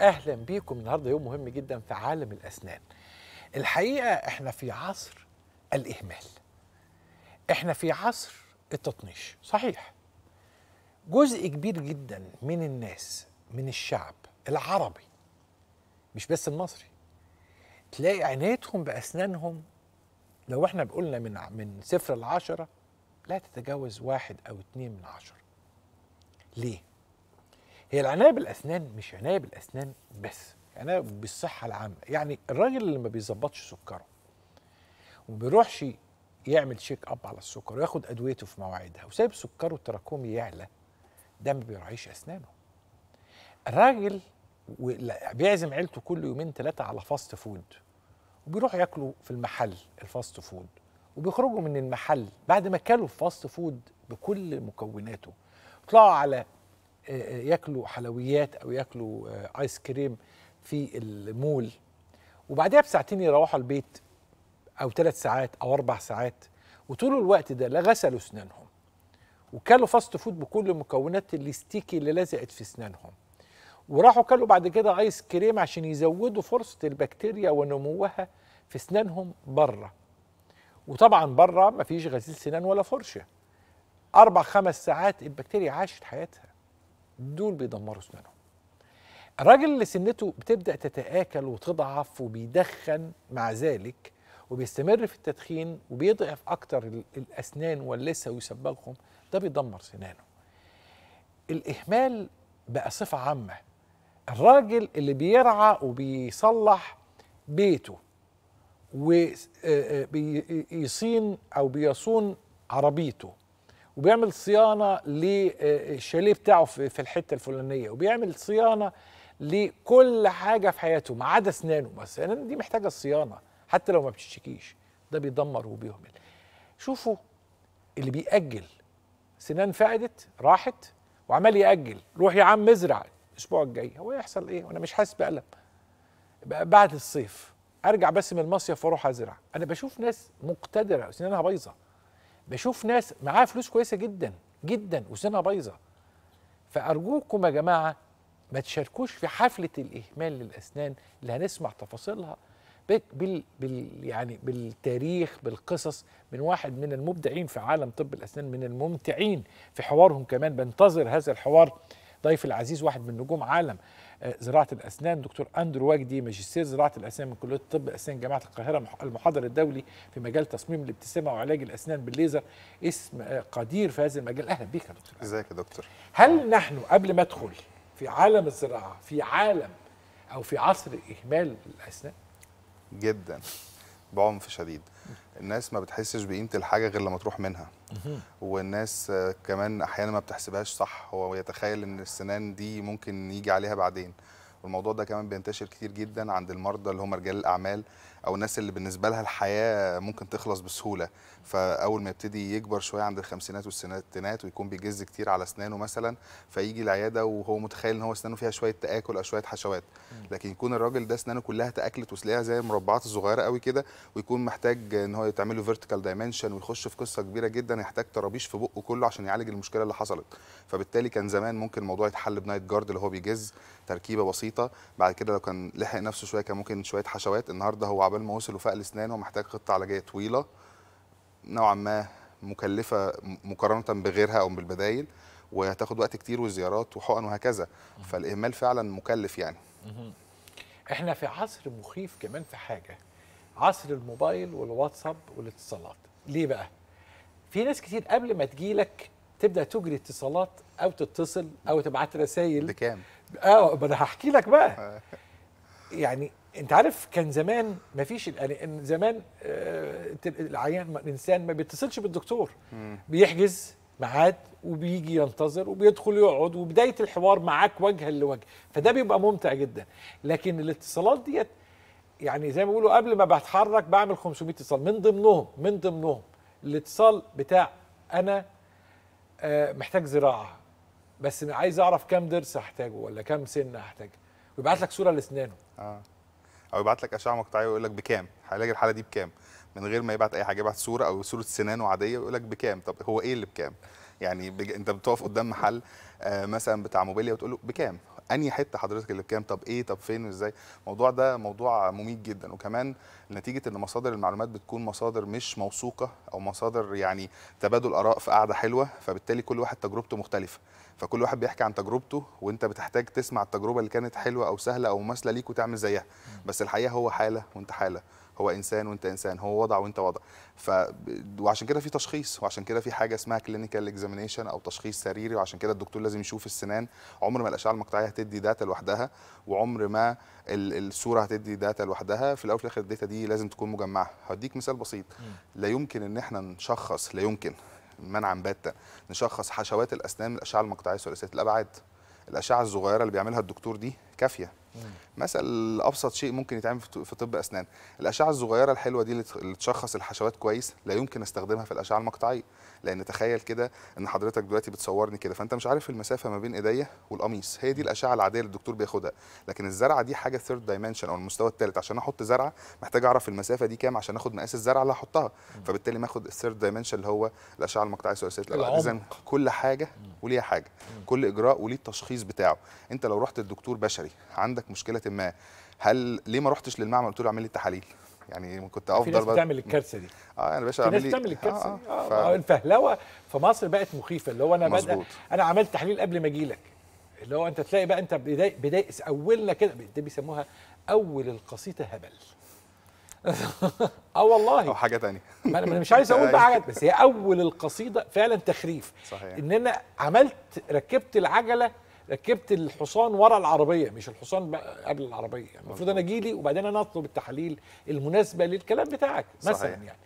اهلا بيكم النهارده يوم مهم جدا في عالم الاسنان الحقيقه احنا في عصر الاهمال احنا في عصر التطنيش صحيح جزء كبير جدا من الناس من الشعب العربي مش بس المصري تلاقي عنايتهم باسنانهم لو احنا بقولنا من من صفر لعشره لا تتجاوز واحد او اتنين من عشره ليه هي العنايه بالاسنان مش عنايه بالاسنان بس عنايه بالصحه العامه يعني الراجل اللي ما بيظبطش سكره وما بيروحش يعمل شيك اب على السكر وياخد ادويته في مواعيدها وسايب سكره التراكمي يعلى ده ما بيراعيش اسنانه الراجل بيعزم عيلته كل يومين ثلاثه على فاست فود وبيروحوا ياكلوا في المحل الفاست فود وبيخرجوا من المحل بعد ما كلوا فاست فود بكل مكوناته يطلعوا على ياكلوا حلويات او ياكلوا ايس آه، كريم في المول وبعدها بساعتين يروحوا البيت او ثلاث ساعات او اربع ساعات وطول الوقت ده لا غسلوا اسنانهم وكلوا فاست فود بكل مكونات الستيكي اللي لزقت في اسنانهم وراحوا كلوا بعد كده ايس كريم عشان يزودوا فرصه البكتيريا ونموها في اسنانهم بره وطبعا بره مفيش غسيل سنان ولا فرشه اربع خمس ساعات البكتيريا عاشت حياتها دول بيدمروا اسنانهم الراجل اللي سنته بتبدا تتاكل وتضعف وبيدخن مع ذلك وبيستمر في التدخين وبيضعف اكتر الاسنان واللثه ويسبغهم ده بيدمر سنانه الاهمال بقى صفه عامه الراجل اللي بيرعى وبيصلح بيته وبيصين آه، آه، او بيصون عربيته وبيعمل صيانه للشاليه آه، بتاعه في الحته الفلانيه وبيعمل صيانه لكل حاجه في حياته ما عدا اسنانه بس دي محتاجه صيانه حتى لو ما بتشتكيش ده بيدمر وبيهمل شوفوا اللي بيأجل سنان فقدت راحت وعمال يأجل روح يا عم ازرع الاسبوع الجاي هو يحصل ايه وانا مش حاسس بألم بعد الصيف ارجع بس من المصيف واروح ازرع انا بشوف ناس مقتدره سنانها بايظه بشوف ناس معاها فلوس كويسه جدا جدا وسنها بايظه فارجوكم يا جماعه ما تشاركوش في حفله الاهمال للاسنان اللي هنسمع تفاصيلها بال بال يعني بالتاريخ بالقصص من واحد من المبدعين في عالم طب الاسنان من الممتعين في حوارهم كمان بنتظر هذا الحوار ضيف العزيز واحد من نجوم عالم زراعه الاسنان دكتور اندرو وجدي ماجستير زراعه الاسنان من كليه طب اسنان جامعه القاهره المحاضر الدولي في مجال تصميم الابتسامه وعلاج الاسنان بالليزر اسم آه، قدير في هذا المجال اهلا بيك يا دكتور ازيك يا دكتور هل نحن قبل ما ادخل في عالم الزراعه في عالم او في عصر اهمال الاسنان جدا بعنف شديد الناس ما بتحسش بقيمه الحاجه غير لما تروح منها والناس كمان احيانا ما بتحسبهاش صح هو يتخيل ان السنان دي ممكن يجي عليها بعدين والموضوع ده كمان بينتشر كتير جدا عند المرضى اللي هم رجال الاعمال او الناس اللي بالنسبه لها الحياه ممكن تخلص بسهوله فاول ما يبتدي يكبر شويه عند الخمسينات والستينات ويكون بيجز كتير على اسنانه مثلا فيجي العياده وهو متخيل ان هو اسنانه فيها شويه تاكل او شويه حشوات لكن يكون الراجل ده اسنانه كلها تاكلت وتلاقيها زي مربعات صغيره قوي كده ويكون محتاج ان هو يتعمل له فيرتيكال دايمنشن ويخش في قصه كبيره جدا يحتاج طرابيش في بقه كله عشان يعالج المشكله اللي حصلت فبالتالي كان زمان ممكن الموضوع يتحل بنايت جارد اللي هو بيجز تركيبه بسيطه بعد كده لو كان لحق نفسه شويه كان ممكن شويه حشوات النهارده هو عقبال ما وصل وفاق الاسنان ومحتاج خطه علاجيه طويله نوعا ما مكلفه مقارنه بغيرها او بالبدايل وهتاخد وقت كتير وزيارات وحقن وهكذا فالاهمال فعلا مكلف يعني احنا في عصر مخيف كمان في حاجه عصر الموبايل والواتساب والاتصالات ليه بقى في ناس كتير قبل ما تجيلك تبدا تجري اتصالات او تتصل او تبعت رسائل بكام اه ما انا هحكي لك بقى آه. يعني انت عارف كان زمان ما فيش يعني زمان آه، العيان الانسان ما بيتصلش بالدكتور بيحجز ميعاد وبيجي ينتظر وبيدخل يقعد وبدايه الحوار معاك وجها لوجه فده بيبقى ممتع جدا لكن الاتصالات ديت يعني زي ما بيقولوا قبل ما بتحرك بعمل 500 اتصال من ضمنهم من ضمنهم الاتصال بتاع انا آه، محتاج زراعه بس عايز اعرف كام ضرس هحتاجه ولا كام سنه هحتاجه ويبعت لك صوره لاسنانه اه او يبعت لك اشعه مقطعيه ويقول لك بكام هيعالج الحاله دي بكام من غير ما يبعت اي حاجه يبعت صوره او صوره سنان عاديه ويقول لك بكام طب هو ايه اللي بكام يعني بج... انت بتقف قدام محل آه مثلا بتاع موبيليا وتقول له بكام انهي حته حضرتك اللي بكام طب ايه طب فين وازاي الموضوع ده موضوع مميت جدا وكمان نتيجه ان مصادر المعلومات بتكون مصادر مش موثوقه او مصادر يعني تبادل اراء في قعده حلوه فبالتالي كل واحد تجربته مختلفه فكل واحد بيحكي عن تجربته وانت بتحتاج تسمع التجربه اللي كانت حلوه او سهله او مماثله ليك وتعمل زيها بس الحقيقه هو حاله وانت حاله هو انسان وانت انسان هو وضع وانت وضع ف وعشان كده في تشخيص وعشان كده في حاجه اسمها كلينيكال اكزامينيشن او تشخيص سريري وعشان كده الدكتور لازم يشوف السنان عمر ما الاشعه المقطعيه هتدي داتا لوحدها وعمر ما الصوره هتدي داتا لوحدها في الاول وفي الاخر الداتا دي لازم تكون مجمعه هديك مثال بسيط لا يمكن ان احنا نشخص لا يمكن منعا باتا نشخص حشوات الاسنان من الاشعه المقطعيه ثلاثيه الابعاد الاشعه الصغيره اللي بيعملها الدكتور دي كافيه مثل ابسط شيء ممكن يتعمل في طب اسنان الاشعه الصغيره الحلوه دي اللي تشخص الحشوات كويس لا يمكن استخدمها في الاشعه المقطعيه لان تخيل كده ان حضرتك دلوقتي بتصورني كده فانت مش عارف المسافه ما بين ايديا والقميص هي دي الاشعه العاديه اللي الدكتور بياخدها لكن الزرعه دي حاجه ثيرد دايمنشن او المستوى الثالث عشان احط زرعه محتاج اعرف المسافه دي كام عشان اخد مقاس الزرعه اللي هحطها فبالتالي ماخد الثيرد دايمنشن اللي هو الاشعه المقطعيه ثلاثيه الابعاد اذا كل حاجه وليها حاجه كل اجراء وليه التشخيص بتاعه انت لو رحت الدكتور بشري عندك عندك مشكله ما هل ليه ما رحتش للمعمل قلت له اعمل لي التحاليل يعني كنت افضل في ناس بتعمل الكارثه دي اه انا يعني باشا اعمل لي بتعمل آه، الكارثه آه دي آه ف... الفهلوه في مصر بقت مخيفه اللي هو انا بدأ انا عملت تحليل قبل ما اجي لك اللي هو انت تلاقي بقى انت بداي بداي اولنا كده ده بيسموها اول القصيده هبل اه والله او حاجه تانية ما انا مش عايز اقول بقى حاجات بس هي اول القصيده فعلا تخريف صحيح ان انا عملت ركبت العجله ركبت الحصان ورا العربيه مش الحصان قبل العربيه يعني المفروض انا اجي لي وبعدين انا اطلب التحاليل المناسبه للكلام بتاعك مثلا صحيح. يعني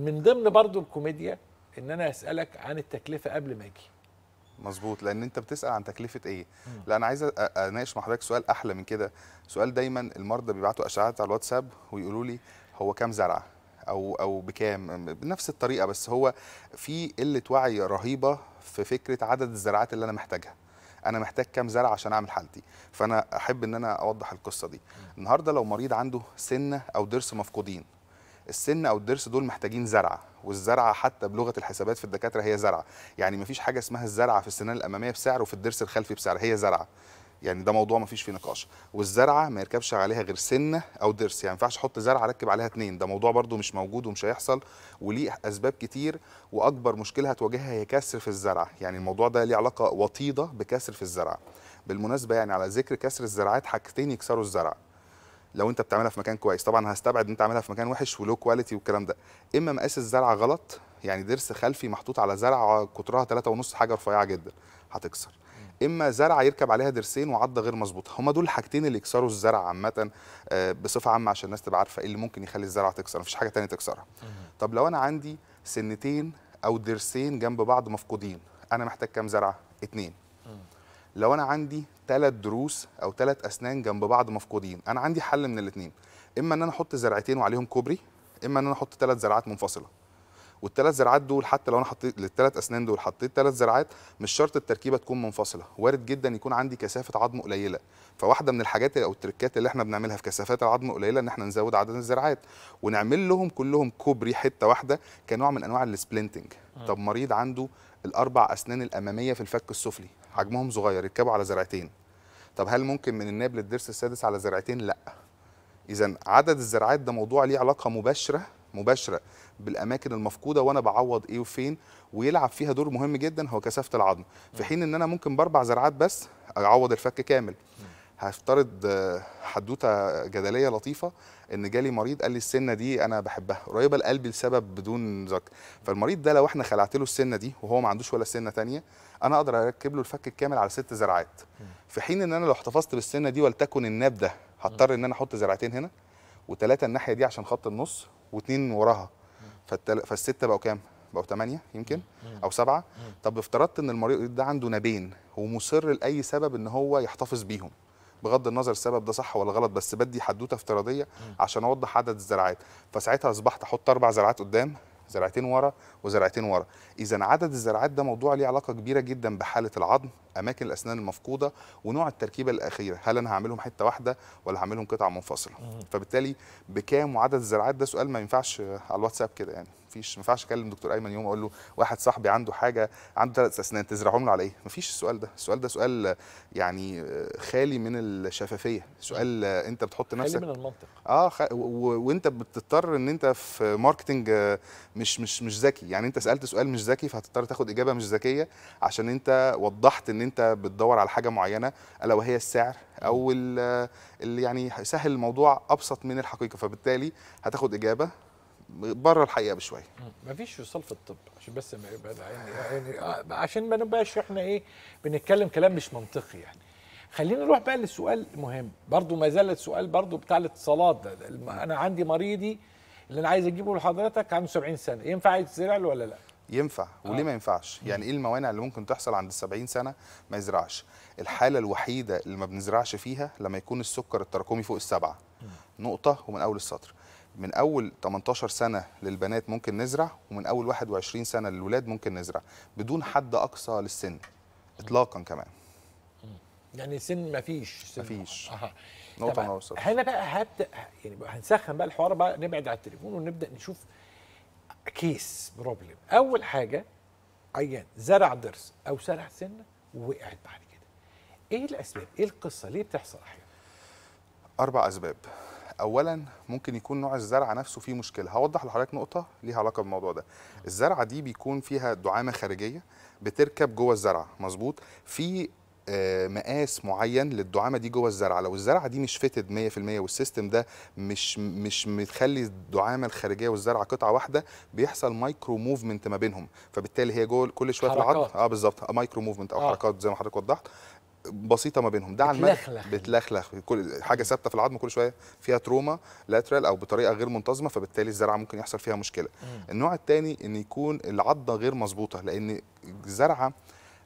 من ضمن برضو الكوميديا ان انا اسالك عن التكلفه قبل ما اجي مظبوط لان انت بتسال عن تكلفه ايه لا انا عايز اناقش مع حضرتك سؤال احلى من كده سؤال دايما المرضى بيبعتوا اشعاعات على الواتساب ويقولوا لي هو كام زرعه او او بكام بنفس الطريقه بس هو في قله وعي رهيبه في فكره عدد الزراعات اللي انا محتاجها انا محتاج كام زرع عشان اعمل حالتي فانا احب ان انا اوضح القصه دي النهارده لو مريض عنده سنه او ضرس مفقودين السن او الضرس دول محتاجين زرعه والزرعه حتى بلغه الحسابات في الدكاتره هي زرعه يعني مفيش حاجه اسمها الزرعه في السنان الاماميه بسعر وفي الضرس الخلفي بسعر هي زرعه يعني ده موضوع ما فيش فيه نقاش والزرعه ما يركبش عليها غير سنه او ضرس يعني ما ينفعش احط زرعه اركب عليها اتنين ده موضوع برده مش موجود ومش هيحصل وليه اسباب كتير واكبر مشكله هتواجهها هي كسر في الزرعه يعني الموضوع ده ليه علاقه وطيده بكسر في الزرعه بالمناسبه يعني على ذكر كسر الزراعات حاجتين يكسروا الزرع لو انت بتعملها في مكان كويس طبعا هستبعد ان انت عاملها في مكان وحش ولو كواليتي والكلام ده اما مقاس الزرعه غلط يعني ضرس خلفي محطوط على زرعه قطرها 3.5 حاجه رفيعه جدا هتكسر اما زرعه يركب عليها ضرسين وعضه غير مظبوطه هما دول الحاجتين اللي يكسروا الزرعه عامه آه، بصفه عامه عشان الناس تبقى عارفه ايه اللي ممكن يخلي الزرعه تكسر مفيش حاجه ثانيه تكسرها طب لو انا عندي سنتين او ضرسين جنب بعض مفقودين انا محتاج كام زرعه اتنين لو انا عندي ثلاث دروس او ثلاث اسنان جنب بعض مفقودين انا عندي حل من الاثنين اما ان انا احط زرعتين وعليهم كوبري اما ان انا احط ثلاث زرعات منفصله والثلاث زرعات دول حتى لو انا حطيت للثلاث اسنان دول حطيت ثلاث زرعات مش شرط التركيبه تكون منفصله وارد جدا يكون عندي كثافه عظم قليله فواحده من الحاجات او التركات اللي احنا بنعملها في كثافات العظم قليله ان احنا نزود عدد الزرعات ونعمل لهم كلهم كوبري حته واحده كنوع من انواع السبلنتنج آه. طب مريض عنده الاربع اسنان الاماميه في الفك السفلي حجمهم صغير يركبوا على زرعتين طب هل ممكن من الناب للضرس السادس على زرعتين لا اذا عدد الزرعات ده موضوع ليه علاقه مباشره مباشره بالاماكن المفقوده وانا بعوض ايه وفين ويلعب فيها دور مهم جدا هو كثافه العظم في حين ان انا ممكن باربع زرعات بس اعوض الفك كامل هفترض حدوته جدليه لطيفه ان جالي مريض قال لي السنه دي انا بحبها قريبه لقلبي لسبب بدون ذكر فالمريض ده لو احنا خلعت له السنه دي وهو ما عندوش ولا سنه ثانيه انا اقدر اركب له الفك الكامل على ست زرعات في حين ان انا لو احتفظت بالسنه دي ولتكن الناب ده هضطر ان انا احط زرعتين هنا وثلاثه الناحيه دي عشان خط النص واثنين وراها فالتل... فالسته بقوا كام؟ بقوا ثمانيه يمكن او سبعه طب افترضت ان المريض ده عنده نبين ومصر لاي سبب ان هو يحتفظ بيهم بغض النظر السبب ده صح ولا غلط بس بدي حدوته افتراضيه عشان اوضح عدد الزرعات فساعتها اصبحت احط اربع زرعات قدام زرعتين ورا وزرعتين ورا اذا عدد الزرعات ده موضوع ليه علاقه كبيره جدا بحاله العظم اماكن الاسنان المفقوده ونوع التركيبه الاخيره هل انا هعملهم حته واحده ولا هعملهم قطعه منفصله فبالتالي بكام وعدد الزراعات ده سؤال ما ينفعش على الواتساب كده يعني مفيش ما ينفعش اكلم دكتور ايمن يوم اقول له واحد صاحبي عنده حاجه عنده ثلاث اسنان تزرعهم له على ايه؟ مفيش السؤال ده، السؤال ده سؤال يعني خالي من الشفافيه، سؤال انت بتحط نفسك خالي من المنطق اه خ... و... وانت بتضطر ان انت في ماركتنج مش مش مش ذكي، يعني انت سالت سؤال مش ذكي فهتضطر تاخد اجابه مش ذكيه عشان انت وضحت ان ان انت بتدور على حاجه معينه الا وهي السعر او اللي يعني سهل الموضوع ابسط من الحقيقه فبالتالي هتاخد اجابه بره الحقيقه بشويه مفيش وصال في الطب عشان بس ما يبقى يعني عشان ما نبقاش احنا ايه بنتكلم كلام مش منطقي يعني خلينا نروح بقى للسؤال مهم برضو ما زال السؤال برضو بتاع الاتصالات ده, ده انا عندي مريضي اللي انا عايز اجيبه لحضرتك عنده 70 سنه ينفع يتزرع له ولا لا ينفع وليه آه. ما ينفعش يعني ايه الموانع اللي ممكن تحصل عند ال70 سنه ما يزرعش الحاله الوحيده اللي ما بنزرعش فيها لما يكون السكر التراكمي فوق السبعه نقطه ومن اول السطر من اول 18 سنه للبنات ممكن نزرع ومن اول 21 سنه للولاد ممكن نزرع بدون حد اقصى للسن اطلاقا كمان يعني سن ما فيش سن ما فيش آه. آه. نقطه اول السطر هنا بقى هبدا يعني هنسخن بقى الحوار بقى نبعد على التليفون ونبدا نشوف كيس بروبلم اول حاجه عيان زرع ضرس او سرع سنه ووقعت بعد كده ايه الاسباب ايه القصه ليه بتحصل احيانا اربع اسباب اولا ممكن يكون نوع الزرعه نفسه فيه مشكله هوضح لحضرتك نقطه ليها علاقه بالموضوع ده الزرعه دي بيكون فيها دعامه خارجيه بتركب جوه الزرعه مظبوط في آه، مقاس معين للدعامه دي جوه الزرعه لو الزرعه دي مش فيتد 100% والسيستم ده مش مش متخلي الدعامه الخارجيه والزرعه قطعه واحده بيحصل مايكرو موفمنت ما بينهم فبالتالي هي جوه كل شويه في العظم اه بالظبط مايكرو آه، موفمنت او آه. حركات زي ما حضرتك وضحت بسيطه ما بينهم ده على بتلخلخ بتلخلخ كل حاجه ثابته في العظم كل شويه فيها تروما لاترال او بطريقه غير منتظمه فبالتالي الزرعه ممكن يحصل فيها مشكله النوع الثاني ان يكون العضه غير مظبوطه لان الزرعه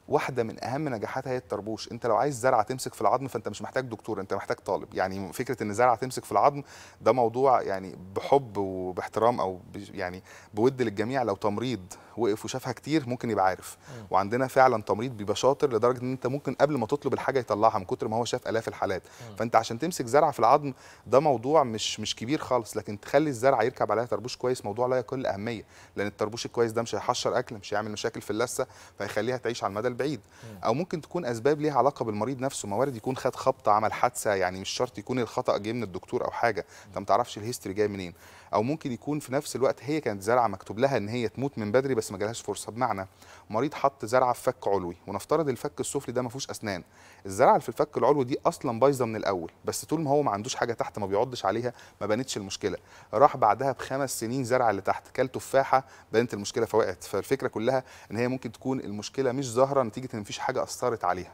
واحده من اهم نجاحاتها هي الطربوش انت لو عايز زرعه تمسك في العظم فانت مش محتاج دكتور انت محتاج طالب يعني فكره ان زرعه تمسك في العظم ده موضوع يعني بحب وباحترام او يعني بود للجميع لو تمريض وقف وشافها كتير ممكن يبقى عارف وعندنا فعلا تمريض بيبقى شاطر لدرجه ان انت ممكن قبل ما تطلب الحاجه يطلعها من كتر ما هو شاف الاف الحالات فانت عشان تمسك زرعه في العظم ده موضوع مش مش كبير خالص لكن تخلي الزرعه يركب عليها طربوش كويس موضوع لا يقل اهميه لان الطربوش الكويس ده مش هيحشر اكل مش هيعمل مشاكل في اللثه فيخليها تعيش على المدى بعيد او ممكن تكون اسباب ليها علاقه بالمريض نفسه موارد يكون خد خبطه عمل حادثه يعني مش شرط يكون الخطا جاي من الدكتور او حاجه انت ما تعرفش الهيستوري جاي منين او ممكن يكون في نفس الوقت هي كانت زرعه مكتوب لها ان هي تموت من بدري بس ما جالهاش فرصه بمعنى مريض حط زرعه في فك علوي ونفترض الفك السفلي ده ما فيهوش اسنان الزرعه اللي في الفك العلوي دي اصلا بايظه من الاول بس طول ما هو ما عندوش حاجه تحت ما بيعضش عليها ما بنتش المشكله راح بعدها بخمس سنين زرع اللي تحت كل تفاحه بنت المشكله فوقعت فالفكره كلها ان هي ممكن تكون المشكله مش ظاهره نتيجه ان مفيش حاجه اثرت عليها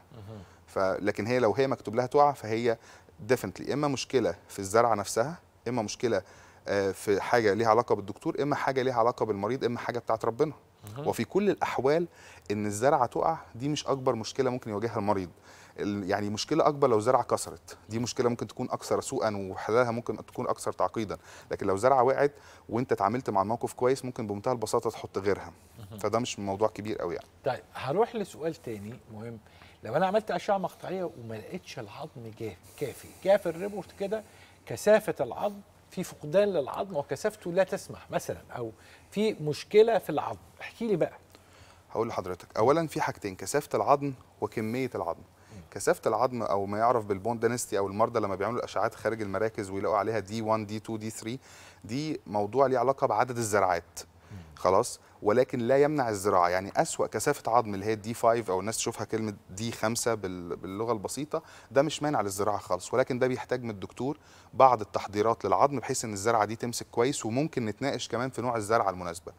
فلكن هي لو هي مكتوب لها تقع فهي ديفنتلي اما مشكله في الزرعه نفسها اما مشكله آه، في حاجه ليها علاقه بالدكتور اما حاجه ليها علاقه بالمريض اما حاجه بتاعت ربنا وفي كل الاحوال ان الزرعه تقع دي مش اكبر مشكله ممكن يواجهها المريض يعني مشكله اكبر لو زرعه كسرت دي مشكله ممكن تكون اكثر سوءا وحلالها ممكن تكون اكثر تعقيدا لكن لو زرعه وقعت وانت اتعاملت مع الموقف كويس ممكن بمنتهى البساطه تحط غيرها فده مش موضوع كبير قوي يعني طيب هروح لسؤال تاني مهم لو انا عملت اشعه مقطعيه وما لقيتش العظم كافي جاف الريبورت كده كثافه العظم في فقدان للعظم وكثافته لا تسمح مثلا او في مشكله في العظم احكي لي بقى هقول لحضرتك اولا في حاجتين كثافه العظم وكميه العظم كثافه العظم او ما يعرف بالبون دينستي او المرضى لما بيعملوا الاشعاعات خارج المراكز ويلاقوا عليها دي 1 دي 2 دي 3 دي موضوع ليه علاقه بعدد الزرعات خلاص ولكن لا يمنع الزراعه يعني اسوا كثافه عظم اللي هي الدي 5 او الناس تشوفها كلمه دي 5 باللغه البسيطه ده مش مانع للزراعه خالص ولكن ده بيحتاج من الدكتور بعض التحضيرات للعظم بحيث ان الزرعه دي تمسك كويس وممكن نتناقش كمان في نوع الزرعه المناسبه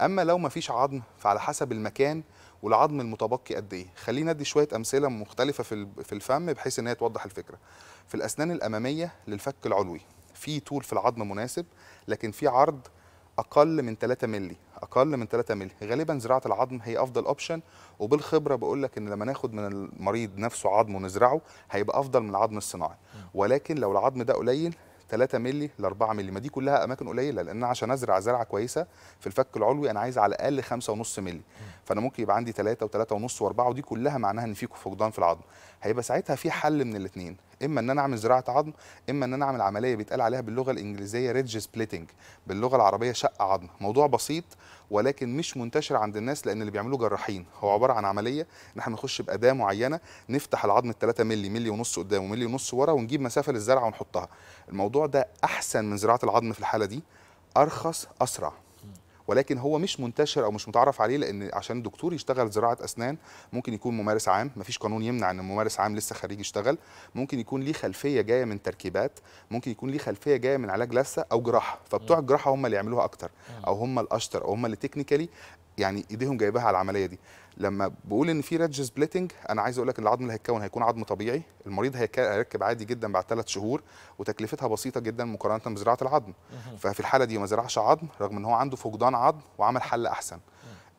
اما لو ما فيش عظم فعلى حسب المكان والعظم المتبقي قد ايه خلينا ندي شويه امثله مختلفه في في الفم بحيث ان هي توضح الفكره في الاسنان الاماميه للفك العلوي في طول في العظم مناسب لكن في عرض اقل من 3 مللي اقل من 3 مللي غالبا زراعه العظم هي افضل اوبشن وبالخبره بقول لك ان لما ناخد من المريض نفسه عظم ونزرعه هيبقى افضل من العظم الصناعي ولكن لو العظم ده قليل 3 مللي ل 4 مللي ما دي كلها اماكن قليله لان عشان ازرع زرعه كويسه في الفك العلوي انا عايز على الاقل 5.5 مللي فانا ممكن يبقى عندي 3 و3 ونص و4 ودي كلها معناها ان في فقدان في العظم هيبقى ساعتها في حل من الاثنين اما ان انا اعمل زراعه عظم اما ان انا اعمل عمليه بيتقال عليها باللغه الانجليزيه ريدج سبليتنج باللغه العربيه شق عظم موضوع بسيط ولكن مش منتشر عند الناس لان اللي بيعملوه جراحين هو عباره عن عمليه ان احنا نخش باداه معينه نفتح العظم ال 3 مللي مللي ونص قدام ومللي ونص ورا ونجيب مسافه للزرعه ونحطها الموضوع ده احسن من زراعه العظم في الحاله دي ارخص اسرع ولكن هو مش منتشر او مش متعرف عليه لان عشان الدكتور يشتغل زراعه اسنان ممكن يكون ممارس عام مفيش قانون يمنع ان ممارس عام لسه خريج يشتغل ممكن يكون ليه خلفيه جايه من تركيبات ممكن يكون ليه خلفيه جايه من علاج لثه او جراحه فبتوع الجراحه هم اللي يعملوها اكتر او هم الاشطر او هم اللي تكنيكالي يعني ايديهم جايبها على العمليه دي لما بقول ان في ريدج سبليتنج انا عايز اقول لك ان العظم اللي هيتكون هيكون عظم طبيعي المريض هيركب عادي جدا بعد ثلاث شهور وتكلفتها بسيطه جدا مقارنه بزراعه العظم ففي الحاله دي ما زرعش عظم رغم ان هو عنده فقدان عظم وعمل حل احسن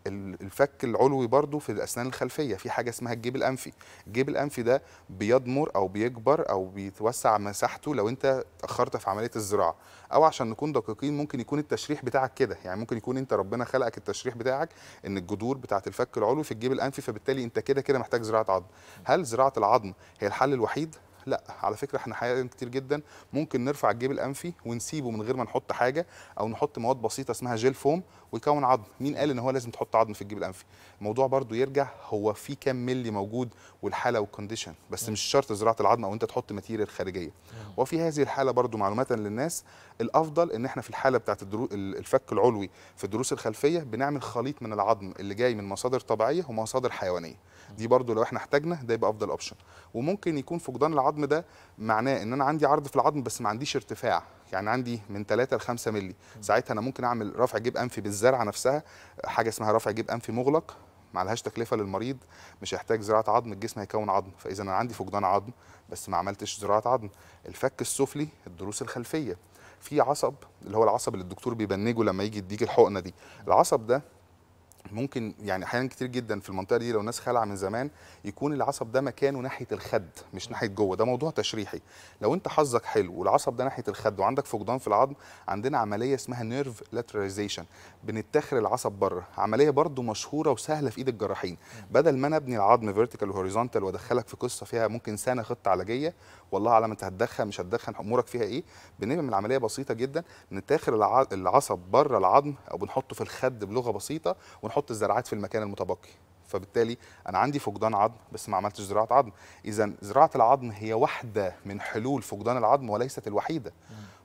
الفك العلوي برضو في الاسنان الخلفيه في حاجه اسمها الجيب الانفي الجيب الانفي ده بيضمر او بيكبر او بيتوسع مساحته لو انت اتاخرت في عمليه الزراعه او عشان نكون دقيقين ممكن يكون التشريح بتاعك كده يعني ممكن يكون انت ربنا خلقك التشريح بتاعك ان الجذور بتاعه الفك العلوي في الجيب الانفي فبالتالي انت كده كده محتاج زراعه عظم هل زراعه العظم هي الحل الوحيد لا على فكره احنا حاجات كتير جدا ممكن نرفع الجيب الانفي ونسيبه من غير ما نحط حاجه او نحط مواد بسيطه اسمها جيل فوم ويكون عظم مين قال ان هو لازم تحط عظم في الجيب الانفي الموضوع برضو يرجع هو في كام ملي موجود والحاله والكونديشن بس مش شرط زراعه العظم او انت تحط ماتيريال خارجيه وفي هذه الحاله برضو معلومه للناس الافضل ان احنا في الحاله بتاعه الفك العلوي في الضروس الخلفيه بنعمل خليط من العظم اللي جاي من مصادر طبيعيه ومصادر حيوانيه دي برضو لو احنا احتاجنا ده يبقى افضل اوبشن وممكن يكون فقدان العظم العظم ده معناه ان انا عندي عرض في العظم بس ما عنديش ارتفاع يعني عندي من 3 ل 5 مللي ساعتها انا ممكن اعمل رفع جيب انفي بالزرعه نفسها حاجه اسمها رفع جيب انفي مغلق ما لهاش تكلفه للمريض مش هيحتاج زراعه عظم الجسم هيكون عظم فاذا انا عندي فقدان عظم بس ما عملتش زراعه عظم الفك السفلي الضروس الخلفيه في عصب اللي هو العصب اللي الدكتور بيبنجه لما يجي يديك الحقنه دي العصب ده ممكن يعني احيانا كتير جدا في المنطقه دي لو الناس خلع من زمان يكون العصب ده مكانه ناحيه الخد مش ناحيه جوه ده موضوع تشريحي لو انت حظك حلو والعصب ده ناحيه الخد وعندك فقدان في العظم عندنا عمليه اسمها نيرف لاترايزيشن بنتخر العصب بره عمليه برده مشهوره وسهله في ايد الجراحين بدل ما انا ابني العظم فيرتيكال وهوريزونتال وادخلك في قصه فيها ممكن سنه خطه علاجيه والله اعلم انت هتدخن مش هتدخن امورك فيها ايه بنعمل عمليه بسيطه جدا نتاخر العصب بره العظم او بنحطه في الخد بلغه بسيطه ونحط احط الزراعات في المكان المتبقي فبالتالي انا عندي فقدان عظم بس ما عملتش زراعه عظم اذا زراعه العظم هي واحده من حلول فقدان العظم وليست الوحيده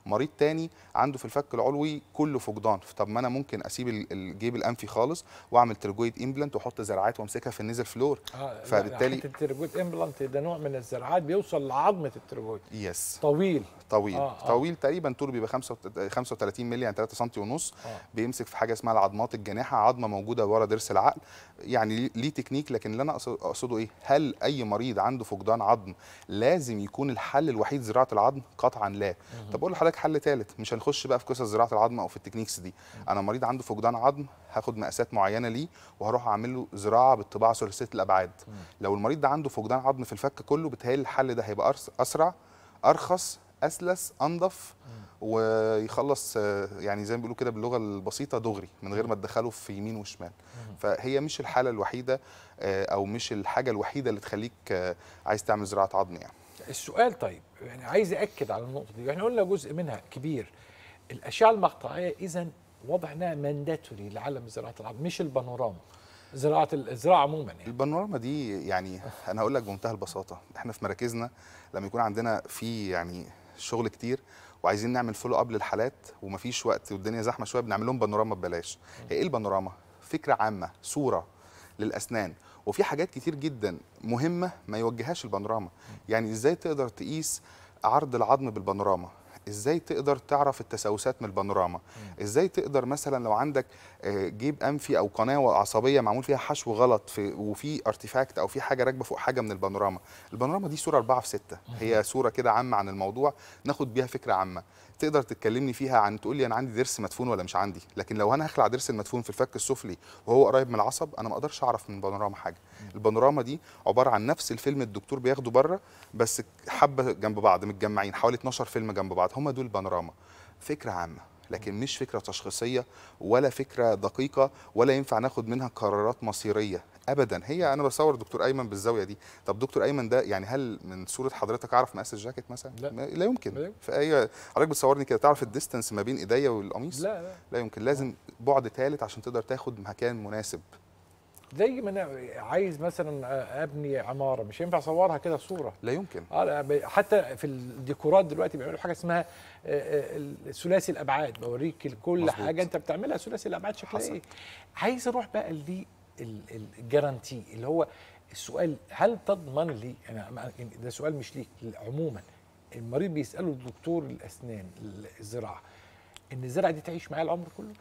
مريض تاني عنده في الفك العلوي كله فقدان طب ما انا ممكن اسيب الجيب الانفي خالص واعمل ترجويد امبلانت واحط زرعات وامسكها في النزل فلور آه فبالتالي الترجويد امبلانت ده نوع من الزرعات بيوصل لعظمه الترجويد يس طويل طويل آه آه. طويل تقريبا طوله بيبقى 35 مللي يعني 3 سم ونص آه. بيمسك في حاجه اسمها العظمات الجناحه عظمه موجوده ورا ضرس العقل يعني ليه تكنيك لكن اللي انا اقصده ايه هل اي مريض عنده فقدان عظم لازم يكون الحل الوحيد زراعه العظم قطعا لا طب اقول لحضرتك حل ثالث مش هنخش بقى في قصص زراعه العظم او في التكنيكس دي انا مريض عنده فقدان عظم هاخد مقاسات معينه ليه وهروح اعمل له زراعه بالطباعه ثلاثيه الابعاد لو المريض ده عنده فقدان عظم في الفك كله بتهيألي الحل ده هيبقى اسرع ارخص اسلس انضف ويخلص يعني زي ما بيقولوا كده باللغه البسيطه دغري من غير ما تدخله في يمين وشمال فهي مش الحاله الوحيده آه، او مش الحاجه الوحيده اللي تخليك آه، عايز تعمل زراعه عظم يعني السؤال طيب يعني عايز اكد على النقطه دي احنا يعني قلنا جزء منها كبير الاشعه المقطعيه اذا واضح انها مانداتوري لعالم زراعه العظم مش البانوراما زراعه الزراعه عموما يعني البانوراما دي يعني انا هقول لك بمنتهى البساطه احنا في مراكزنا لما يكون عندنا في يعني شغل كتير وعايزين نعمل فولو اب للحالات ومفيش وقت والدنيا زحمه شويه بنعمل لهم بانوراما ببلاش ايه البانوراما فكره عامه صوره للاسنان وفي حاجات كتير جدا مهمه ما يوجههاش البانوراما يعني ازاي تقدر تقيس عرض العظم بالبانوراما ازاي تقدر تعرف التساوسات من البانوراما ازاي تقدر مثلا لو عندك آه، جيب انفي او قناه عصبيه معمول فيها حشو غلط في وفي ارتيفاكت او في حاجه راكبه فوق حاجه من البانوراما البانوراما دي صوره 4 في 6 هي صوره كده عامه عن الموضوع ناخد بيها فكره عامه تقدر تتكلمني فيها عن تقول لي انا عندي ضرس مدفون ولا مش عندي لكن لو انا هخلع ضرس المدفون في الفك السفلي وهو قريب من العصب انا ما اقدرش اعرف من البانوراما حاجه البانوراما دي عباره عن نفس الفيلم الدكتور بياخده بره بس حبه جنب بعض متجمعين حوالي 12 فيلم جنب بعض هم دول بانوراما فكره عامه لكن مش فكره تشخيصيه ولا فكره دقيقه ولا ينفع ناخد منها قرارات مصيريه ابدا هي انا بصور دكتور ايمن بالزاويه دي طب دكتور ايمن ده يعني هل من صوره حضرتك اعرف مقاس الجاكيت مثلا لا, لا يمكن فاي حضرتك بتصورني كده تعرف الديستانس ما بين ايديا والقميص لا, لا لا يمكن لازم بعد ثالث عشان تقدر تاخد مكان مناسب زي ما انا عايز مثلا ابني عماره مش ينفع اصورها كده صوره لا يمكن آه، حتى في الديكورات دلوقتي بيعملوا حاجه اسمها آه، آه، ثلاثي الابعاد بوريك كل مزبوط. حاجه انت بتعملها ثلاثي الابعاد شكلها ايه عايز اروح بقى لدي الجارانتي اللي هو السؤال هل تضمن لي انا يعني ده سؤال مش ليك عموما المريض بيساله الدكتور الاسنان الزراعه ان الزرعه دي تعيش معايا العمر كله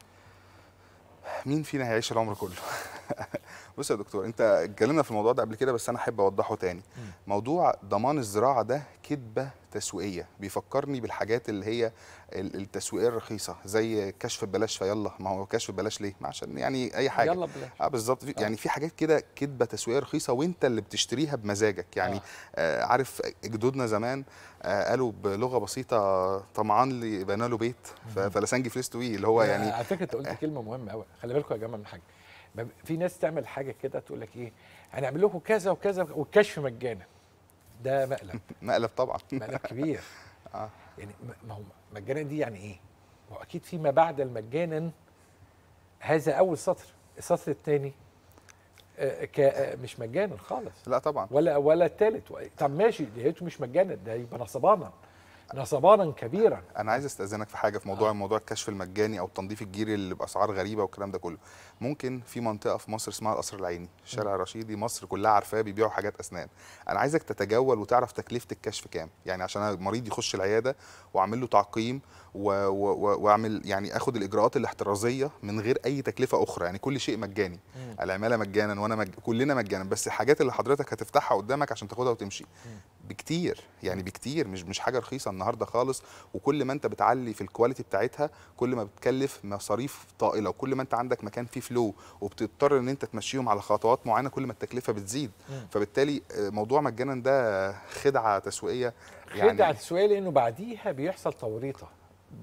مين فينا هيعيش العمر كله بص يا دكتور انت اتكلمنا في الموضوع ده قبل كده بس انا احب اوضحه تاني م. موضوع ضمان الزراعه ده كذبه تسويقيه بيفكرني بالحاجات اللي هي التسويقيه الرخيصه زي كشف ببلاش فيلا ما هو كشف ببلاش ليه عشان يعني اي حاجه يلا ببلاش اه بالظبط آه. يعني في حاجات كده كذبه تسويقيه رخيصه وانت اللي بتشتريها بمزاجك يعني آه. آه عارف جدودنا زمان آه قالوا بلغه بسيطه طمعان لي بنى له بيت فلسانجي فلوس اللي هو آه، يعني على فكره انت قلت آه. كلمه مهمه قوي خلي بالكم يا جماعه من حاجه في ناس تعمل حاجه كده تقول لك ايه هنعمل لكم كذا وكذا والكشف مجانا ده مقلب مقلب طبعا مقلب كبير اه يعني ما هو مجانا دي يعني ايه؟ ما هو اكيد فيما بعد المجانا هذا اول سطر السطر الثاني آه، آه، مش مجانا خالص لا طبعا ولا ولا الثالث طب ماشي لقيته مش مجانا ده يبقى نصبانا نصبانا كبيرا انا عايز استاذنك في حاجه في موضوع آه. موضوع الكشف المجاني او التنظيف الجيري اللي باسعار غريبه والكلام ده كله ممكن في منطقه في مصر اسمها القصر العيني شارع رشيدي مصر كلها عارفاه بيبيعوا حاجات اسنان انا عايزك تتجول وتعرف تكلفه الكشف كام يعني عشان المريض يخش العياده واعمل له تعقيم واعمل يعني اخد الاجراءات الاحترازيه من غير اي تكلفه اخرى يعني كل شيء مجاني مم. العماله مجانا وانا مج... كلنا مجانا بس الحاجات اللي حضرتك هتفتحها قدامك عشان تاخدها وتمشي مم. بكتير يعني بكتير مش مش حاجه رخيصه النهارده خالص وكل ما انت بتعلي في الكواليتي بتاعتها كل ما بتكلف مصاريف طائله وكل ما انت عندك مكان فيه فلو وبتضطر ان انت تمشيهم على خطوات معينه كل ما التكلفه بتزيد فبالتالي آه، موضوع مجانا ده خدعه تسويقيه يعني خدعه تسويقيه لانه بعديها بيحصل توريطه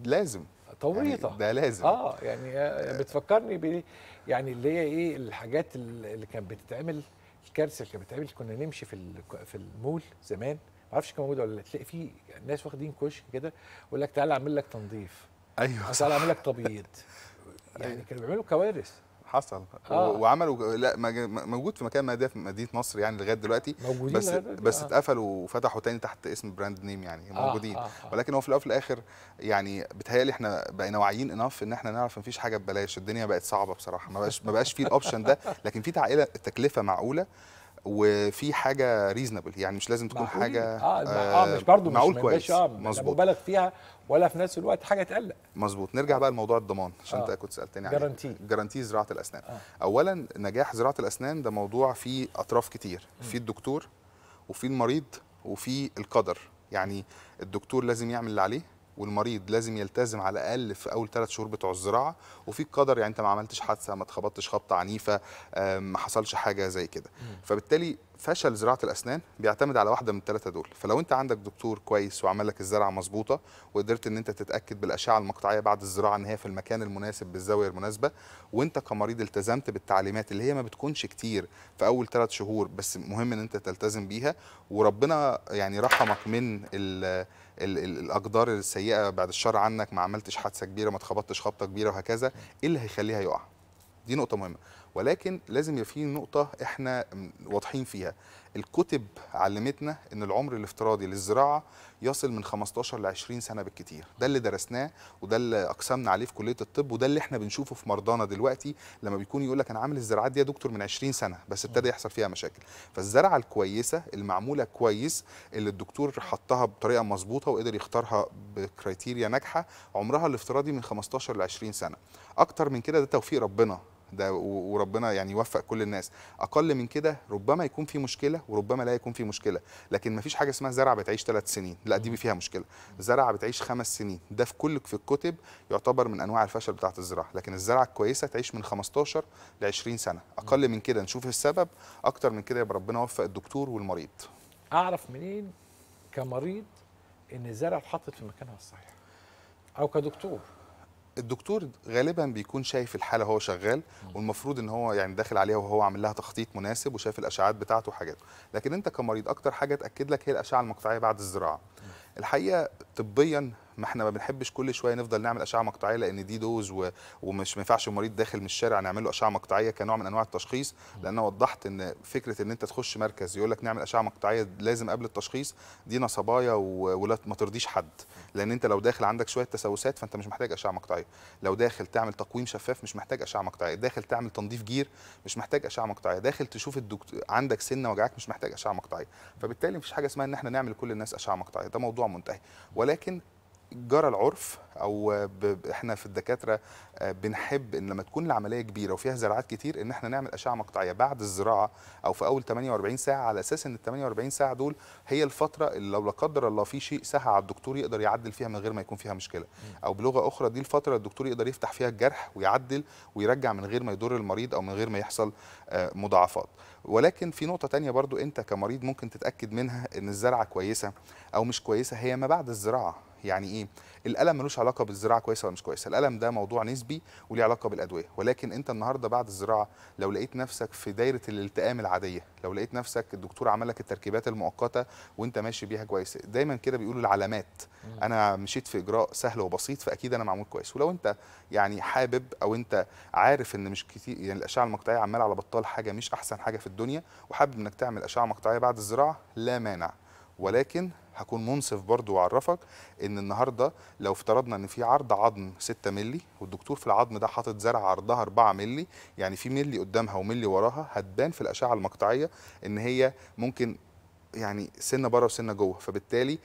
لازم توريطه يعني ده لازم اه يعني آه، بتفكرني ب يعني اللي هي ايه الحاجات اللي كانت بتتعمل الكارثه اللي كانت بتتعمل كنا نمشي في في المول زمان معرفش كان موجود ولا لا تلاقي في ناس واخدين كشك كده يقول لك تعالى اعمل لك تنظيف ايوه تعالى اعمل لك تبييض يعني كانوا بيعملوا كوارث حصل آه. وعملوا لا موجود في مكان ما ده في مدينه نصر يعني لغايه دلوقتي موجودين بس بس آه. اتقفلوا آه. وفتحوا تاني تحت اسم براند نيم يعني آه، موجودين آه. آه. آه. ولكن هو في الاول الاخر يعني بتهيالي احنا بقينا واعيين انف ان احنا نعرف مفيش حاجه ببلاش الدنيا بقت صعبه بصراحه ما بقاش ما بقاش في الاوبشن ده لكن في تعقيله التكلفه معقوله وفي حاجه ريزنبل يعني مش لازم تكون حاجه اه, آه, آه مش آه، برضه مش كويس آه مظبوط مبالغ فيها ولا في نفس الوقت حاجه تقلق مظبوط نرجع بقى لموضوع الضمان عشان آه. انت آه. كنت سالتني عليه جارانتي جارانتي زراعه الاسنان آه. اولا نجاح زراعه الاسنان ده موضوع فيه اطراف كتير في الدكتور وفي المريض وفي القدر يعني الدكتور لازم يعمل اللي عليه والمريض لازم يلتزم على الاقل في اول ثلاث شهور بتوع الزراعه وفي القدر يعني انت ما عملتش حادثه ما اتخبطتش خبطه عنيفه ما حصلش حاجه زي كده فبالتالي فشل زراعه الاسنان بيعتمد على واحده من الثلاثه دول فلو انت عندك دكتور كويس وعمل لك الزرعه مظبوطه وقدرت ان انت تتاكد بالاشعه المقطعيه بعد الزراعه ان هي في المكان المناسب بالزاويه المناسبه وانت كمريض التزمت بالتعليمات اللي هي ما بتكونش كتير في اول ثلاث شهور بس مهم ان انت تلتزم بيها وربنا يعني رحمك من ال الاقدار السيئه بعد الشر عنك ما عملتش حادثه كبيره ما اتخبطتش خبطه كبيره وهكذا ايه اللي هيخليها يقع دي نقطه مهمه ولكن لازم يبقى في نقطه احنا واضحين فيها الكتب علمتنا ان العمر الافتراضي للزراعه يصل من 15 ل 20 سنه بالكتير ده اللي درسناه وده اللي اقسمنا عليه في كليه الطب وده اللي احنا بنشوفه في مرضانا دلوقتي لما بيكون يقول لك انا عامل الزراعات دي يا دكتور من 20 سنه بس ابتدى يحصل فيها مشاكل فالزرعه الكويسه المعموله كويس اللي الدكتور حطها بطريقه مظبوطه وقدر يختارها بكرايتيريا ناجحه عمرها الافتراضي من 15 ل 20 سنه اكتر من كده ده توفيق ربنا ده وربنا يعني يوفق كل الناس اقل من كده ربما يكون في مشكله وربما لا يكون في مشكله لكن ما فيش حاجه اسمها زرعه بتعيش ثلاث سنين لا دي فيها مشكله زرعه بتعيش خمس سنين ده في كل في الكتب يعتبر من انواع الفشل بتاعه الزراعه لكن الزرعه الكويسه تعيش من 15 ل 20 سنه اقل من كده نشوف السبب اكتر من كده يبقى ربنا وفق الدكتور والمريض اعرف منين كمريض ان الزرعه اتحطت في مكانها الصحيح او كدكتور الدكتور غالبا بيكون شايف الحاله وهو شغال والمفروض ان هو يعني داخل عليها وهو عامل لها تخطيط مناسب وشايف الاشعاعات بتاعته وحاجاته لكن انت كمريض اكتر حاجه تاكد لك هي الاشعه المقطعيه بعد الزراعه الحقيقه طبيا ما احنا ما بنحبش كل شويه نفضل نعمل اشعه مقطعيه لان دي دوز و... ومش ما ينفعش المريض داخل من الشارع نعمل له اشعه مقطعيه كنوع من انواع التشخيص لان وضحت ان فكره ان انت تخش مركز يقول لك نعمل اشعه مقطعيه لازم قبل التشخيص دي نصبايا و... ولا ما ترضيش حد لان انت لو داخل عندك شويه تسوسات فانت مش محتاج اشعه مقطعيه لو داخل تعمل تقويم شفاف مش محتاج اشعه مقطعيه داخل تعمل تنظيف جير مش محتاج اشعه مقطعيه داخل تشوف الدكتور عندك سنه وجعك مش محتاج اشعه مقطعيه فبالتالي مفيش حاجه اسمها ان احنا نعمل كل الناس اشعه مقطعيه ده موضوع منتهي ولكن جرى العرف او احنا في الدكاتره آه، بنحب ان لما تكون العمليه كبيره وفيها زراعات كتير ان احنا نعمل اشعه مقطعيه بعد الزراعه او في اول 48 ساعه على اساس ان ال 48 ساعه دول هي الفتره اللي لو لا قدر الله في شيء سهى على الدكتور يقدر يعدل فيها من غير ما يكون فيها مشكله او بلغه اخرى دي الفتره الدكتور يقدر يفتح فيها الجرح ويعدل ويرجع من غير ما يضر المريض او من غير ما يحصل آه، مضاعفات ولكن في نقطه تانية برضو انت كمريض ممكن تتاكد منها ان الزرعه كويسه او مش كويسه هي ما بعد الزراعه يعني ايه الالم ملوش علاقه بالزراعه كويسه ولا مش كويسه الالم ده موضوع نسبي وليه علاقه بالادويه ولكن انت النهارده بعد الزراعه لو لقيت نفسك في دايره الالتئام العاديه لو لقيت نفسك الدكتور عمل لك التركيبات المؤقته وانت ماشي بيها كويس دايما كده بيقولوا العلامات انا مشيت في اجراء سهل وبسيط فاكيد انا معمول كويس ولو انت يعني حابب او انت عارف ان مش كتير يعني الاشعه المقطعيه عماله على بطال حاجه مش احسن حاجه في الدنيا وحابب انك تعمل اشعه مقطعيه بعد الزراعه لا مانع ولكن هكون منصف برضو واعرفك ان النهارده لو افترضنا ان في عرض عظم 6 مللي والدكتور في العظم ده حاطط زرع عرضها 4 مللي يعني في مللي قدامها وملي وراها هتبان في الاشعه المقطعيه ان هي ممكن يعني سنه بره وسنه جوه فبالتالي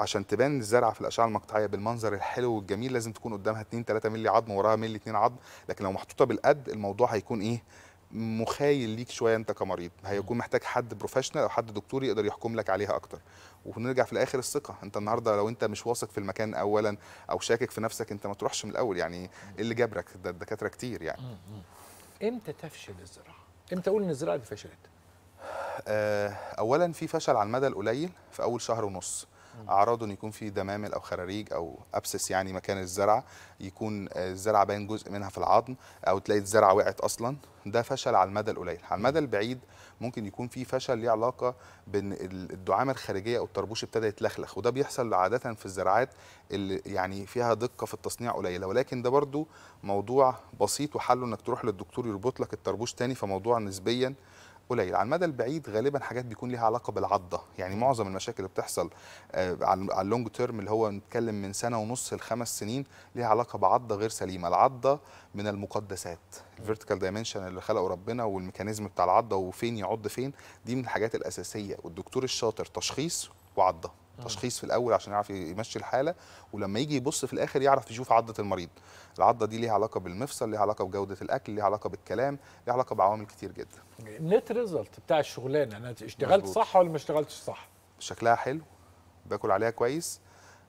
عشان تبان الزرعه في الاشعه المقطعيه بالمنظر الحلو والجميل لازم تكون قدامها 2 3 مللي عظم وراها مللي 2 عظم لكن لو محطوطه بالقد الموضوع هيكون ايه مخايل ليك شويه انت كمريض هيكون محتاج حد بروفيشنال او حد دكتور يقدر يحكم لك عليها اكتر ونرجع في الاخر الثقه انت النهارده لو انت مش واثق في المكان اولا او شاكك في نفسك انت ما تروحش من الاول يعني ايه اللي جبرك ده الدكاتره كتير يعني امتى تفشل الزراعه امتى اقول ان الزراعه دي فشلت آه، اولا في فشل على المدى القليل في اول شهر ونص اعراضه ان يكون في دمامل او خراريج او ابسس يعني مكان الزرعه يكون الزرعه باين جزء منها في العظم او تلاقي الزرعه وقعت اصلا ده فشل على المدى القليل على المدى البعيد ممكن يكون في فشل ليه علاقه بان الدعامه الخارجيه او الطربوش ابتدى يتلخلخ وده بيحصل عاده في الزراعات اللي يعني فيها دقه في التصنيع قليله ولكن ده برضو موضوع بسيط وحله انك تروح للدكتور يربط لك الطربوش تاني فموضوع نسبيا قليل على المدى البعيد غالبا حاجات بيكون ليها علاقه بالعضه يعني معظم المشاكل اللي بتحصل آه، على اللونج تيرم اللي هو نتكلم من سنه ونص لخمس سنين ليها علاقه بعضه غير سليمه العضه من المقدسات الفيرتيكال دايمنشن اللي خلقه ربنا والميكانيزم بتاع العضه وفين يعض فين دي من الحاجات الاساسيه والدكتور الشاطر تشخيص وعضه تشخيص في الاول عشان يعرف يمشي الحاله ولما يجي يبص في الاخر يعرف يشوف عضه المريض العضه دي ليها علاقه بالمفصل ليها علاقه بجوده الاكل ليها علاقه بالكلام ليها علاقه بعوامل كتير جدا النت ريزلت بتاع الشغلانه انا اشتغلت صح ولا ما اشتغلتش صح شكلها حلو باكل عليها كويس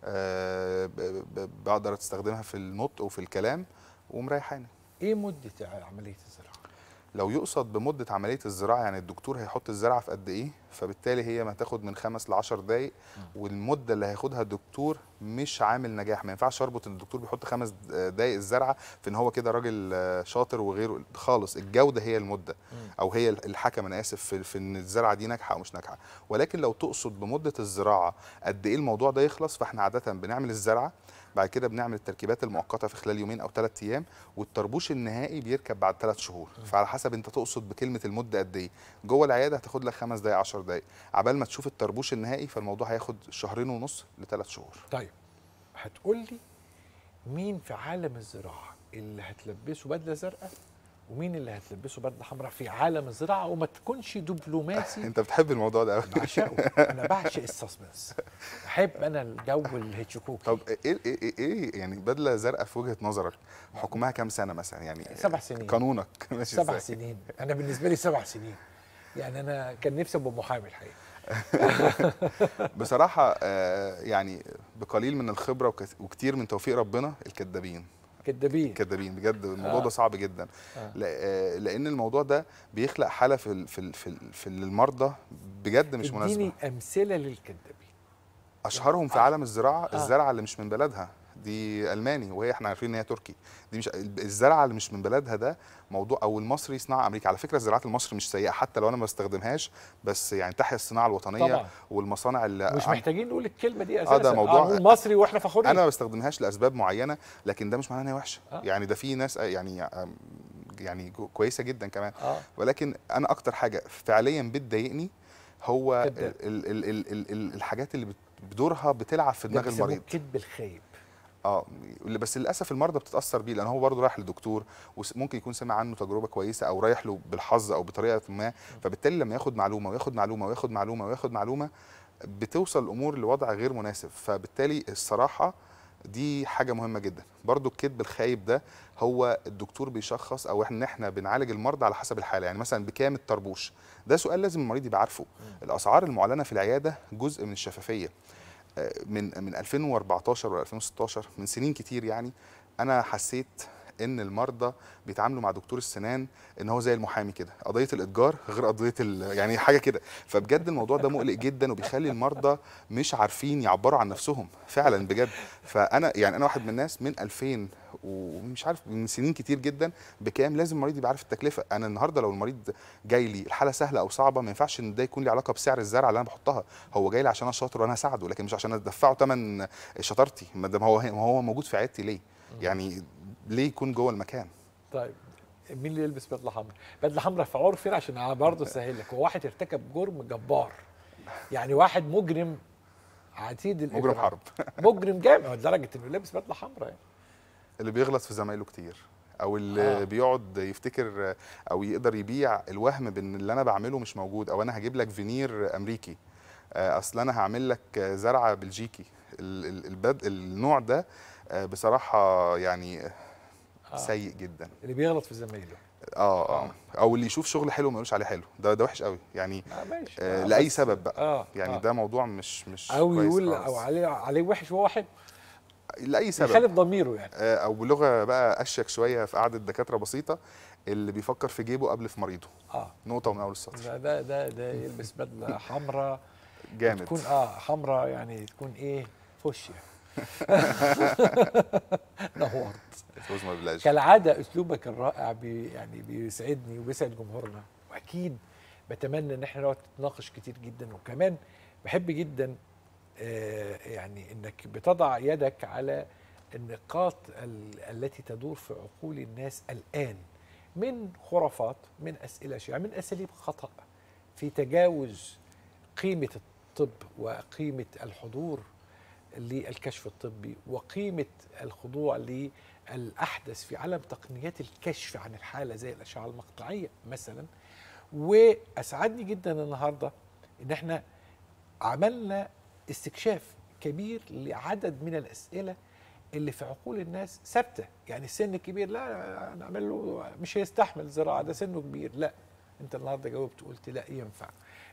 آه، بقدر استخدمها في النطق وفي الكلام ومريحاني ايه مده عمليه الزراعه لو يقصد بمده عمليه الزراعه يعني الدكتور هيحط الزرعه في قد ايه فبالتالي هي ما تاخد من خمس ل 10 دقائق والمده اللي هياخدها الدكتور مش عامل نجاح ما ينفعش اربط ان الدكتور بيحط خمس دقائق الزرعه في ان هو كده راجل شاطر وغيره خالص الجوده هي المده او هي الحكم انا اسف في, في ان الزرعه دي ناجحه او مش ناجحه ولكن لو تقصد بمده الزراعه قد ايه الموضوع ده يخلص فاحنا عاده بنعمل الزرعه بعد كده بنعمل التركيبات المؤقته في خلال يومين او ثلاث ايام والطربوش النهائي بيركب بعد ثلاث شهور فعلى حسب انت تقصد بكلمه المده قد ايه جوه العياده هتاخد لك خمس دقائق 10 دقائق عبال ما تشوف الطربوش النهائي فالموضوع هياخد شهرين ونص لثلاث شهور طيب هتقول لي مين في عالم الزراعه اللي هتلبسه بدله زرقاء ومين اللي هتلبسه برده حمراء في عالم الزراعه وما تكونش دبلوماسي انت بتحب الموضوع ده قوي بعشقه انا بعشق السسبنس احب انا الجو الهيتشكوكي طب إيه- إيه-, ايه ايه ايه يعني بدله زرقاء في وجهه نظرك حكمها كام سنه مثلا يعني سبع سنين قانونك ماشي سبع سنين انا بالنسبه لي سبع سنين يعني انا كان نفسي ابقى محامي الحقيقه بصراحه آه، يعني بقليل من الخبره وكتير من توفيق ربنا الكذابين كدابين كدابين بجد الموضوع آه. ده صعب جدا آه. آه. لان الموضوع ده بيخلق حاله في الـ في في, في المرضى بجد مش مناسبه اديني امثله للكدابين اشهرهم في آه. عالم الزراعه آه. الزرعه اللي مش من بلدها دي الماني وهي احنا عارفين ان هي تركي دي مش الزرعه اللي مش من بلدها ده موضوع او المصري يصنع امريكا على فكره الزراعات المصري مش سيئه حتى لو انا ما بستخدمهاش بس يعني تحيا الصناعه الوطنيه طبعا. والمصانع اللي مش محتاجين نقول الكلمه دي اساسا اه ده موضوع آه مصري واحنا فخورين انا ما بستخدمهاش لاسباب معينه لكن ده مش معناه ان هي وحشه آه. يعني ده في ناس آه، يعني آه، يعني كويسه جدا كمان آه. ولكن انا اكتر حاجه فعليا بتضايقني هو ال ال ال ال ال الحاجات اللي بدورها بتلعب في دماغ المريض كذب الخايب اه بس للاسف المرضى بتتاثر بيه لان هو برضه رايح لدكتور وممكن يكون سمع عنه تجربه كويسه او رايح له بالحظ او بطريقه ما فبالتالي لما ياخد معلومه وياخد معلومه وياخد معلومه وياخد معلومه بتوصل الامور لوضع غير مناسب فبالتالي الصراحه دي حاجه مهمه جدا برضو الكذب الخايب ده هو الدكتور بيشخص او احنا احنا بنعالج المرضى على حسب الحاله يعني مثلا بكام الطربوش ده سؤال لازم المريض يبقى عارفه الاسعار المعلنه في العياده جزء من الشفافيه من من 2014 و 2016 من سنين كتير يعني انا حسيت ان المرضى بيتعاملوا مع دكتور السنان ان هو زي المحامي كده قضيه الاتجار غير قضيه يعني حاجه كده فبجد الموضوع ده مقلق جدا وبيخلي المرضى مش عارفين يعبروا عن نفسهم فعلا بجد فانا يعني انا واحد من الناس من 2000 ومش عارف من سنين كتير جدا بكام لازم المريض يبقى عارف التكلفه انا النهارده لو المريض جاي لي الحاله سهله او صعبه ما ينفعش ان ده يكون لي علاقه بسعر الزرع اللي انا بحطها هو جاي لي عشان انا شاطر وانا هساعده لكن مش عشان ادفعه ثمن شطارتي ما هو هو موجود في عيادتي ليه يعني ليه يكون جوه المكان طيب مين اللي يلبس بدله حمراء؟ بدله حمراء في عرفنا عشان برضه اسهل لك هو واحد ارتكب جرم جبار يعني واحد مجرم عتيد الإجرام. مجرم حرب مجرم جامد لدرجه انه لابس بدله حمراء يعني. اللي بيغلط في زمايله كتير او اللي آه. بيقعد يفتكر او يقدر يبيع الوهم بان اللي انا بعمله مش موجود او انا هجيب لك فينير امريكي آه، اصل انا هعمل لك زرعه بلجيكي البد... النوع ده آه، بصراحه يعني آه. سيء جدا اللي بيغلط في زمايله آه،, اه اه او اللي يشوف شغل حلو ملوش عليه حلو ده ده وحش قوي يعني آه آه،, آه لاي سبب بقى آه يعني آه. ده موضوع مش مش او يقول او عليه عليه وحش وهو حلو لاي سبب يخالف ضميره يعني آه او بلغه بقى اشيك شويه في قعده دكاتره بسيطه اللي بيفكر في جيبه قبل في مريضه اه نقطه من اول السطر ده ده ده, ده يلبس بدله حمراء جامد تكون اه حمراء يعني تكون ايه فوشيا نورت كالعاده اسلوبك الرائع بي يعني بيسعدني وبيسعد جمهورنا واكيد بتمنى ان احنا نقعد نتناقش كتير جدا وكمان بحب جدا آه، يعني انك بتضع يدك على النقاط التي تدور في عقول الناس الان من خرافات من اسئله شائعه من اساليب خطا في تجاوز قيمه الطب وقيمه الحضور للكشف الطبي وقيمه الخضوع للاحدث في عالم تقنيات الكشف عن الحاله زي الاشعه المقطعيه مثلا واسعدني جدا النهارده ان احنا عملنا استكشاف كبير لعدد من الاسئله اللي في عقول الناس ثابته يعني السن الكبير لا نعمل له مش هيستحمل زراعه ده سنه كبير لا انت النهارده جاوبت قلت لا ينفع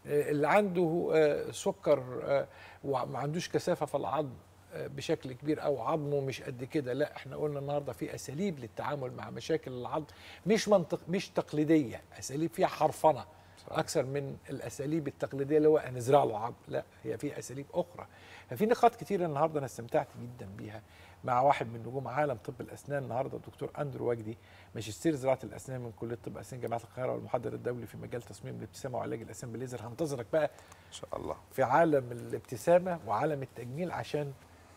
آه، اللي عنده آه، سكر آه، وما عندوش كثافه في العظم بشكل كبير او عظمه مش قد كده لا احنا قلنا النهارده في اساليب للتعامل مع مشاكل العظم مش منطق مش تقليديه اساليب فيها حرفنه اكثر من الاساليب التقليديه اللي هو هنزرع له عظم لا هي في اساليب اخرى ففي نقاط كتير النهارده انا استمتعت جدا بيها مع واحد من نجوم عالم طب الاسنان النهارده الدكتور اندرو وجدي ماجستير زراعه الاسنان من كليه طب اسنان جامعه القاهره والمحاضر الدولي في مجال تصميم الابتسامه وعلاج الاسنان بالليزر هنتظرك بقى ان شاء الله في عالم الابتسامه وعالم التجميل عشان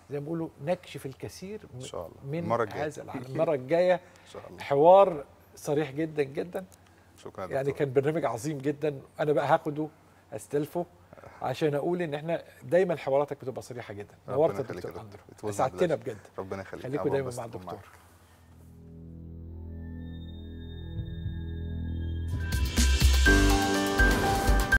زي ما بيقولوا نكشف الكثير ان شاء الله من المره الجايه هذا العالم المره الجايه ان شاء الله حوار صريح جدا جدا شكرا يعني دكتور. كان برنامج عظيم جدا انا بقى هاخده استلفه عشان اقول ان احنا دايما حواراتك بتبقى صريحه جدا نورت الدكتور اندرو سعدتنا بجد ربنا يخليك خليكم دايما مع الدكتور